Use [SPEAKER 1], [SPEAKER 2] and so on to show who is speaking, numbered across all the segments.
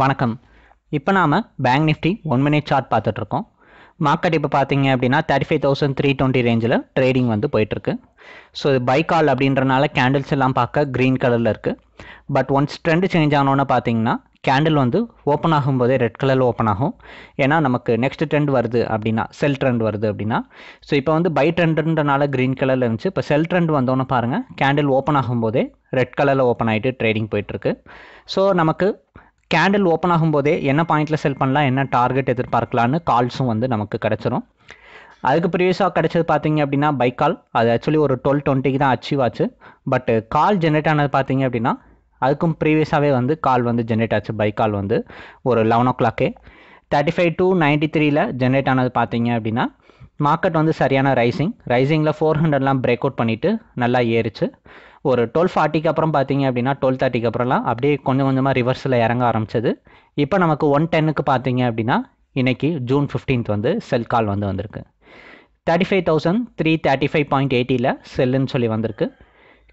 [SPEAKER 1] வணக்கம் இப்போ நாம் bank nifty one minute chart பார்த்துட்ருக்கோம் மார்க்கெட் இப்போ பார்த்தீங்க அப்படின்னா thirty five thousand three twenty ரேஞ்சில் ட்ரேடிங் வந்து போயிட்டுருக்கு ஸோ இது பை கால் அப்படின்றனால கேண்டில்ஸ் எல்லாம் பார்க்க க்ரீன் கலரில் இருக்குது பட் ஒன்ஸ் ட்ரெண்டு சேஞ்ச் ஆனோன்னு பார்த்தீங்கன்னா கேண்டில் வந்து ஓப்பன் ஆகும்போதே ரெட் கலரில் ஓப்பன் ஆகும் ஏன்னா நமக்கு நெக்ஸ்ட் ட்ரெண்ட் வருது அப்படின்னா செல் ட்ரெண்ட் வருது அப்படின்னா ஸோ இப்போ வந்து பை ட்ரெண்டுன்றனால க்ரீன் கலரில் இருந்துச்சு இப்போ செல் ட்ரெண்ட் வந்தோன்னு பாருங்கள் கேண்டில் ஓப்பன் ஆகும்போதே ரெட் கலரில் ஓப்பன் ஆகிட்டு ட்ரேடிங் போயிட்டுருக்கு ஸோ நமக்கு கேண்டில் ஓப்பன் ஆகும்போதே என்ன பாயிண்ட்டில் செல் பண்ணலாம் என்ன டார்கெட் எதிர்பார்க்கலான்னு கால்ஸும் வந்து நமக்கு கிடச்சிரும் அதுக்கு ப்ரீவியஸாக கிடச்சது பார்த்தீங்க அப்படின்னா பை கால் அது ஆக்சுவலி ஒரு டுவெல் டுவெண்ட்டிக்கு தான் அச்சீவ் ஆச்சு பட் கால் ஜென்ரேட் ஆனது பார்த்தீங்க அப்படின்னா அதுக்கும் ப்ரீவியஸாகவே வந்து கால் வந்து ஜென்ரேட் ஆச்சு பை கால் வந்து ஒரு லெவன் ஓ கிளாக்கே தேர்ட்டி ஃபைவ் டூ நைன்ட்டி த்ரீல ஜென்ரேட் ஆனது பார்த்தீங்க அப்படின்னா மார்க்கெட் வந்து சரியான ரைசிங் ரைசிங்கில் ஃபோர் ஹண்ட்ரட்லாம் பிரேக் அவுட் பண்ணிவிட்டு நல்லா ஏறிச்சு ஒரு டுவெல் ஃபார்ட்டிக்கு அப்புறம் பார்த்தீங்க அப்படின்னா டுவெல் தேர்ட்டிக்கு அப்புறம்லாம் அப்படியே கொஞ்சம் கொஞ்சமாக ரிவர்ஸில் இறங்க ஆரம்பிச்சது இப்போ நமக்கு ஒன் டென்னுக்கு பார்த்தீங்க அப்படின்னா இன்னைக்கு ஜூன் ஃபிஃப்டீன்த் வந்து செல் கால் வந்து வந்திருக்கு thirty five thousand three thirty five point எயிட்டியில் செல்லுன்னு சொல்லி வந்திருக்கு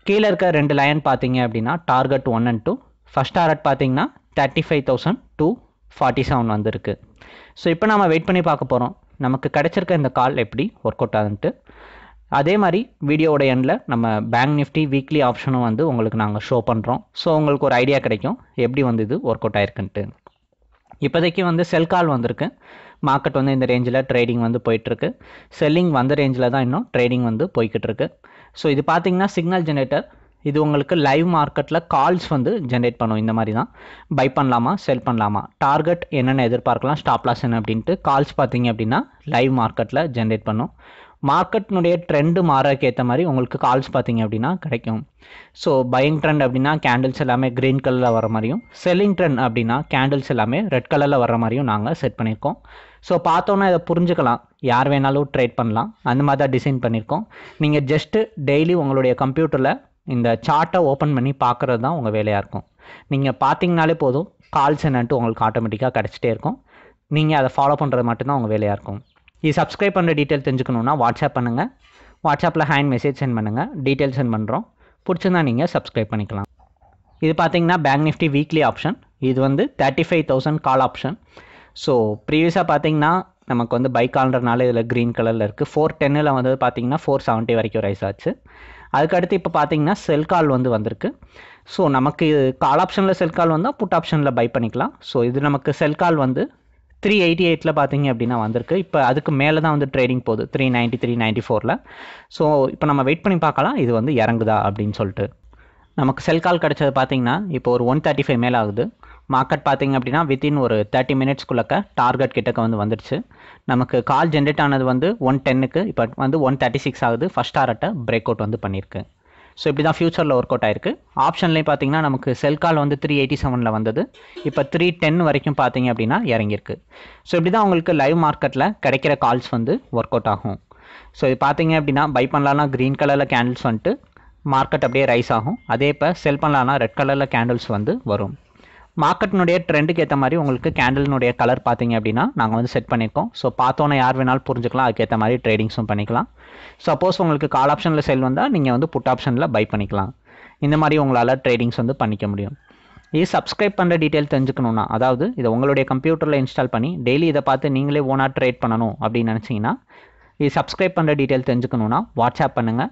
[SPEAKER 1] கீழே இருக்க ரெண்டு லைன் பார்த்தீங்க அப்படின்னா target one and two first target பார்த்தீங்கன்னா thirty five thousand two forty seven வந்திருக்கு ஸோ இப்போ நம்ம வெயிட் பண்ணி பார்க்க போகிறோம் நமக்கு கிடச்சிருக்க இந்த கால் எப்படி ஒர்க் அவுட் ஆகுன்ட்டு அதே மாதிரி வீடியோட எண்டில் நம்ம பேங்க் நிஃப்டி வீக்லி ஆப்ஷனும் வந்து உங்களுக்கு நாங்கள் ஷோ பண்ணுறோம் ஸோ உங்களுக்கு ஒரு ஐடியா கிடைக்கும் எப்படி வந்து இது ஒர்க் அவுட் ஆயிருக்குன்ட்டு இப்போதைக்கு வந்து செல் கால் வந்திருக்கு மார்க்கெட் வந்து இந்த ரேஞ்சில் ட்ரேடிங் வந்து போயிட்டுருக்கு செல்லிங் வந்த ரேஞ்சில் தான் இன்னும் ட்ரேடிங் வந்து போய்கிட்டு இருக்கு ஸோ இது பார்த்தீங்கன்னா சிக்னல் ஜென்ரேட்டர் இது உங்களுக்கு லைவ் மார்க்கெட்டில் கால்ஸ் வந்து ஜென்ரேட் பண்ணும் இந்த மாதிரி தான் பை பண்ணலாமா செல் பண்ணலாமா டார்கெட் என்னென்ன எதிர்பார்க்கலாம் ஸ்டாப் என்ன அப்படின்ட்டு கால்ஸ் பார்த்தீங்க அப்படின்னா லைவ் மார்க்கெட்டில் ஜென்ரேட் பண்ணும் மார்க்கெட்னுடைய ட்ரெண்டு மாறக்கு ஏற்ற மாதிரி உங்களுக்கு கால்ஸ் பார்த்தீங்க அப்படின்னா கிடைக்கும் ஸோ பையிங் ட்ரெண்ட் அப்படின்னா கேண்டில்ஸ் எல்லாமே க்ரீன் கலரில் வர மாதிரியும் செல்லிங் ட்ரெண்ட் அப்படின்னா கேண்டில்ஸ் எல்லாமே ரெட் கலரில் வர மாதிரியும் நாங்கள் செட் பண்ணியிருக்கோம் ஸோ பார்த்தோன்னா இதை புரிஞ்சுக்கலாம் யார் வேணாலும் ட்ரேட் பண்ணலாம் அந்த மாதிரி தான் டிசைன் பண்ணியிருக்கோம் நீங்கள் ஜஸ்ட்டு டெய்லி உங்களுடைய கம்ப்யூட்டரில் இந்த சார்ட்டை ஓப்பன் பண்ணி பார்க்குறது தான் உங்கள் வேலையாக இருக்கும் நீங்கள் பார்த்தீங்கனாலே போதும் கால்ஸ் என்னன்ட்டு உங்களுக்கு ஆட்டோமேட்டிக்காக கிடச்சிட்டே இருக்கும் நீங்கள் அதை ஃபாலோ பண்ணுறது மட்டும்தான் உங்கள் வேலையாக இருக்கும் இது சப்ஸ்கிரைப் பண்ணுற டீட்டெயில் தெரிஞ்சுக்கணுன்னா வாட்ஸ்அப் பண்ணுங்கள் வாட்ஸ்அப்பில் ஹேண்ட் மெசேஜ் சென்ட் பண்ணுங்கள் டீட்டெயில் சென்ட் பண்ணுறோம் பிடிச்சிருந்தா நீங்கள் சப்ஸ்கிரைப் பண்ணிக்கலாம் இது பார்த்தீங்கன்னா பேங்க் நிஃப்டி வீக்லி ஆப்ஷன் இது வந்து thirty five thousand call option so ப்ரீவியஸாக பார்த்தீங்கன்னா நமக்கு வந்து பைக் ஆளுறதுனால இதில் க்ரீன் கலரில் இருக்குது ஃபோர் டென்னில் வந்து பார்த்தீங்கன்னா ஃபோர் செவன்ட்டி வரைக்கும் ரைஸ் ஆச்சு அதுக்கடுத்து இப்போ பார்த்தீங்கன்னா செல் கால் வந்து வந்திருக்கு ஸோ நமக்கு கால் ஆப்ஷனில் செல் கால் வந்தால் புட் ஆப்ஷனில் பை பண்ணிக்கலாம் ஸோ இது நமக்கு செல் கால் வந்து த்ரீ எயிட்டி எயிட்டில் பார்த்தீங்க அப்படின்னா வந்திருக்கு இப்போ அதுக்கு மேலே தான் வந்து ட்ரேடிங் போகுது த்ரீ நைன்ட்டி த்ரீ நைன்ட்டி ஃபோரில் ஸோ இப்போ நம்ம வெயிட் பண்ணி பார்க்கலாம் இது வந்து இறங்குதா அப்படின்னு சொல்லிட்டு நமக்கு செல் கால் கிடச்சது பார்த்தீங்கன்னா இப்போ ஒரு ஒன் தேர்ட்டி ஃபைவ் மேலே ஆகுது மார்க்கெட் பார்த்திங்க அப்படின்னா வித்தின் ஒரு தேர்ட்டி மினிட்ஸ்க்குள்ளக்க டார்கெட் கிட்டக்க வந்து வந்துடுச்சு நமக்கு கால் ஜென்ரேட் ஆனது வந்து ஒன் டென்னுக்கு இப்போ வந்து ஒன் தேர்ட்டி சிக்ஸ் ஆகுது ஃபஸ்ட் ஆர்ட்டை பிரேக் அவுட் வந்து பண்ணியிருக்கு ஸோ இப்படி தான் ஃபியூச்சரில் ஒர்க் அவுட் ஆயிருக்கு ஆப்ஷன்லேயும் பார்த்தீங்கன்னா நமக்கு செல் கால் வந்து த்ரீ எயிட்டி செவனில் வந்தது இப்போ த்ரீ டென் வரைக்கும் பார்த்தீங்க அப்படின்னா இறங்கியிருக்கு ஸோ இப்படி தான் உங்களுக்கு லைவ் மார்க்கெட்டில் கிடைக்கிற கால்ஸ் வந்து ஒர்க் அவுட் ஆகும் ஸோ இது பார்த்தீங்க அப்படின்னா பை பண்ணலான்னா க்ரீன் கலரில் கேண்டில்ஸ் வந்துட்டு மார்க்கெட் அப்படியே ரைஸ் ஆகும் அதே இப்போ செல் பண்ணலான்னா ரெட் கலரில் கேண்டில்ஸ் வந்து வரும் மார்க்கெட்டினுடைய ட்ரெண்டுக்கு ஏற்ற மாதிரி உங்களுக்கு கேண்டலினுடைய கலர் பார்த்தீங்க அப்படின்னா நாங்கள் வந்து செட் பண்ணியிருக்கோம் ஸோ பார்த்தோன்னே யார் வேணாலும் புரிஞ்சுக்கலாம் அதுக்கேற்ற மாதிரி ட்ரேடிங்ஸும் பண்ணிக்கலாம் சப்போஸ் உங்களுக்கு கால் ஆப்ஷனில் செல் வந்தால் நீங்கள் வந்து புட் ஆப்ஷனில் பை பண்ணிக்கலாம் இந்த மாதிரி உங்களால் ட்ரேடிங்ஸ் வந்து பண்ணிக்க முடியும் இது சப்ஸ்கிரைப் பண்ணுற டீட்டெயில் தெரிஞ்சுக்கணுன்னா அதாவது இதை உங்களுடைய கம்ப்யூட்டரில் இன்ஸ்டால் பண்ணி டெய்லி இதை பார்த்து நீங்களே ஓனாக ட்ரேட் பண்ணணும் அப்படின்னு நினச்சிங்கன்னா இது சப்ஸ்கிரைப் பண்ணுற டீட்டெயில் தெரிஞ்சுக்கணுன்னா வாட்ஸ்அப் பண்ணுங்கள்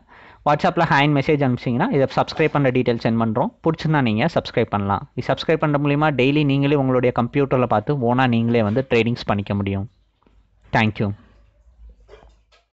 [SPEAKER 1] வாட்ஸ்அப்பில் ஹேண்ட் மெசேஜ் அனுப்பிச்சிங்கன்னா இதை சப்ஸ்கிரைப் பண்ணுற டீட்டெயில் சென்ட் பண்ணுறோம் பிடிச்சிருந்தா நீங்கள் சப்ஸ்கிரைப் பண்ணலாம் இது சப்ஸ்கிரைப் பண்ணுற மூலிமா டெய்லி நீங்களே உங்களுடைய கம்ப்யூட்டரில் பார்த்து ஓனாக நீங்களே வந்து ட்ரேடிங்ஸ் பண்ணிக்க முடியும் தேங்க்யூ